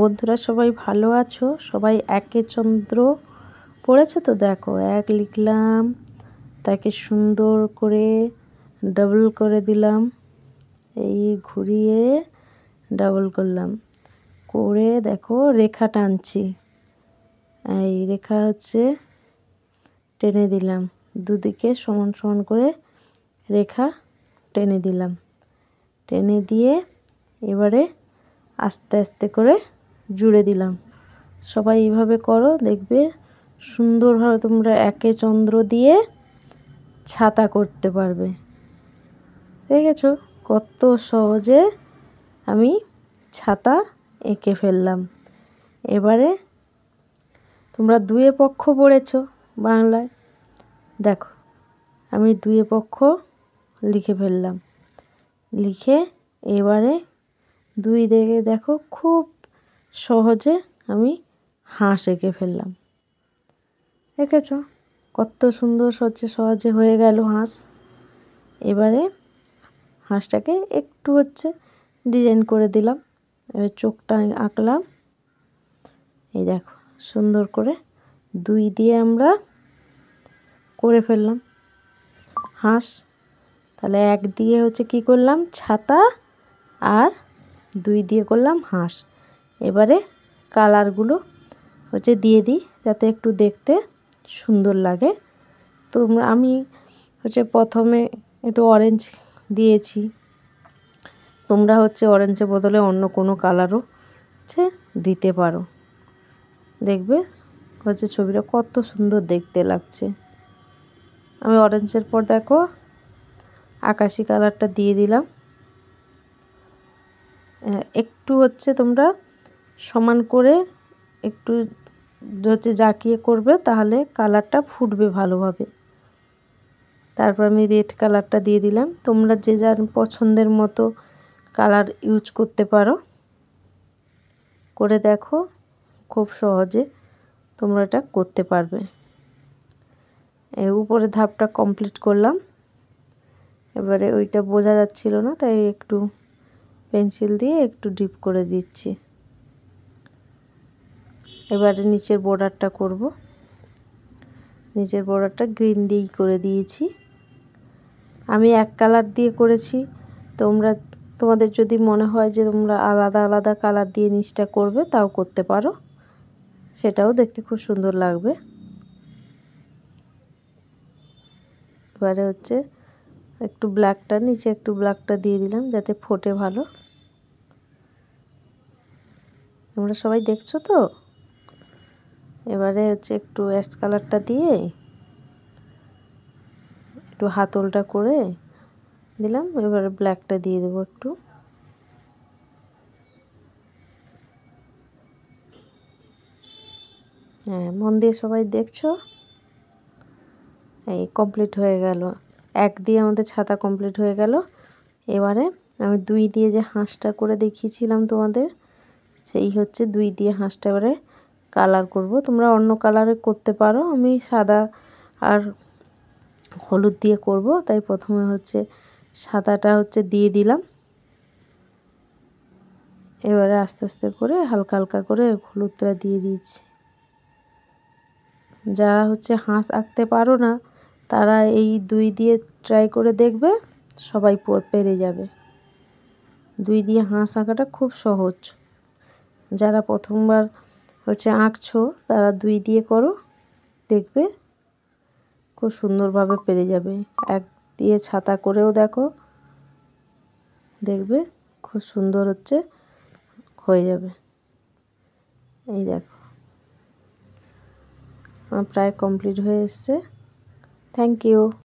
বন্ধুরা সবাই ভালো আছো সবাই একে চন্দ্র পড়েছে তো দেখো এক লিখলাম তাকে সুন্দর করে ডাবল করে দিলাম এই ঘুরিয়ে ডাবল করলাম করে দেখো রেখা টানছি এই রেখা হচ্ছে টেনে দিলাম দুদিকে সমান সমান করে রেখা টেনে দিলাম টেনে দিয়ে এবারে আস্তে আস্তে করে জুড়ে দিলাম সবাই এইভাবে করো দেখবে সুন্দরভাবে তোমরা একে চন্দ্র দিয়ে ছাতা করতে পারবে দেখেছো কত সহজে আমি ছাতা এঁকে ফেললাম এবারে তোমরা দুয়ে পক্ষ পড়েছ বাংলায় দেখো আমি দুয়ে পক্ষ লিখে ফেললাম লিখে এবারে দুই দিকে দেখো খুব সহজে আমি হাঁস এঁকে ফেললাম দেখেছ কত সুন্দর সহজে সহজে হয়ে গেল হাঁস এবারে হাঁসটাকে একটু হচ্ছে ডিজাইন করে দিলাম এবার চোখটা আঁকলাম এই দেখো সুন্দর করে দুই দিয়ে আমরা করে ফেললাম হাঁস তাহলে এক দিয়ে হচ্ছে কি করলাম ছাতা আর দুই দিয়ে করলাম হাঁস এবারে কালারগুলো হচ্ছে দিয়ে দিই যাতে একটু দেখতে সুন্দর লাগে তো আমি হচ্ছে প্রথমে একটু অরেঞ্জ দিয়েছি তোমরা হচ্ছে অরেঞ্জের বদলে অন্য কোনো কালারও হচ্ছে দিতে পারো দেখবে হচ্ছে ছবিটা কত সুন্দর দেখতে লাগছে আমি অরেঞ্জের পর দেখো আকাশি কালারটা দিয়ে দিলাম একটু হচ্ছে তোমরা সমান করে একটু হচ্ছে জাকিয়ে করবে তাহলে কালারটা ফুটবে ভালোভাবে তারপর আমি রেড কালারটা দিয়ে দিলাম তোমরা যে যার পছন্দের মতো কালার ইউজ করতে পারো করে দেখো খুব সহজে তোমরা এটা করতে পারবে এই উপরে ধাপটা কমপ্লিট করলাম এবারে ওইটা বোঝা যাচ্ছিল না তাই একটু পেন্সিল দিয়ে একটু ডিপ করে দিচ্ছি এবারে নিচের বর্ডারটা করব নিচের বর্ডারটা গ্রিন দিয়েই করে দিয়েছি আমি এক কালার দিয়ে করেছি তোমরা তোমাদের যদি মনে হয় যে তোমরা আলাদা আলাদা কালার দিয়ে নিচটা করবে তাও করতে পারো সেটাও দেখতে খুব সুন্দর লাগবে এবারে হচ্ছে একটু ব্ল্যাকটা নিচে একটু ব্ল্যাকটা দিয়ে দিলাম যাতে ফোটে ভালো তোমরা সবাই দেখছো তো এবারে হচ্ছে একটু অ্যাশ কালারটা দিয়ে একটু হাতলটা করে দিলাম এবারে ব্ল্যাকটা দিয়ে দেবো একটু হ্যাঁ মন দিয়ে সবাই দেখছো এই কমপ্লিট হয়ে গেল এক দিয়ে আমাদের ছাতা কমপ্লিট হয়ে গেল এবারে আমি দুই দিয়ে যে হাঁসটা করে দেখিয়েছিলাম তোমাদের সেই হচ্ছে দুই দিয়ে হাঁসটা এবারে কালার করব তোমরা অন্য কালারে করতে পারো আমি সাদা আর হলুদ দিয়ে করব তাই প্রথমে হচ্ছে সাদাটা হচ্ছে দিয়ে দিলাম এবারে আস্তে আস্তে করে হালকা হালকা করে হলুদটা দিয়ে দিচ্ছি যারা হচ্ছে হাঁস আঁকতে পারো না তারা এই দুই দিয়ে ট্রাই করে দেখবে সবাই পেরে যাবে দুই দিয়ে হাঁস আঁকাটা খুব সহজ যারা প্রথমবার হচ্ছে আঁকছো তারা দুই দিয়ে করো দেখবে খুব সুন্দরভাবে পেরে যাবে এক দিয়ে ছাতা করেও দেখো দেখবে খুব সুন্দর হচ্ছে হয়ে যাবে এই দেখো প্রায় কমপ্লিট হয়ে এসছে থ্যাংক ইউ